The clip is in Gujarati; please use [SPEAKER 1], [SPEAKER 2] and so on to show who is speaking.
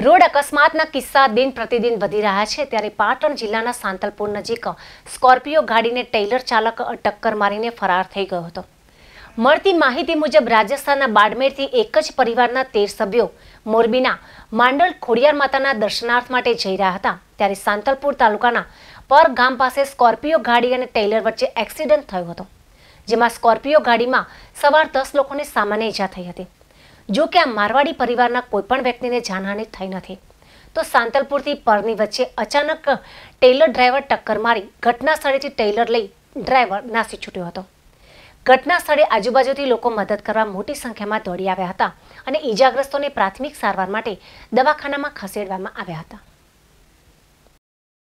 [SPEAKER 1] રોડ અકસ્માતના કિસ્સા દિન પ્રતિદિન વધી રહ્યા છે ત્યારે પાટણ જિલ્લાના સાંતલપુર નજીક સ્કોર્પિયો ગાડીને ટેલર ચાલક ટક્કર મારીને ફરાર થઈ ગયો હતો મળતી માહિતી મુજબ રાજસ્થાનના બાડમેરથી એક જ પરિવારના તેર સભ્યો મોરબીના માંડલ ખોડિયાર માતાના દર્શનાર્થ માટે જઈ રહ્યા હતા ત્યારે સાંતલપુર તાલુકાના પર ગામ પાસે સ્કોર્પિયો ગાડી અને ટેલર વચ્ચે એક્સિડન્ટ થયો હતો જેમાં સ્કોર્પિયો ગાડીમાં સવાર દસ લોકોને સામાન્ય ઈજા થઈ હતી જો કે આ મારવાડી પરિવારના કોઈપણ વ્યક્તિને જાનહાનિ થઈ નથી તો સાંતલપુરથી પરની વચ્ચે અચાનક ટેલર ડ્રાઈવર ટક્કર મારી ઘટના સ્થળેથી ટેલર લઈ ડ્રાઈવર નાસી છૂટ્યો હતો ઘટના સ્થળે આજુબાજુથી લોકો મદદ કરવા મોટી સંખ્યામાં દોડી આવ્યા હતા અને ઈજાગ્રસ્તોને પ્રાથમિક સારવાર માટે દવાખાનામાં ખસેડવામાં આવ્યા હતા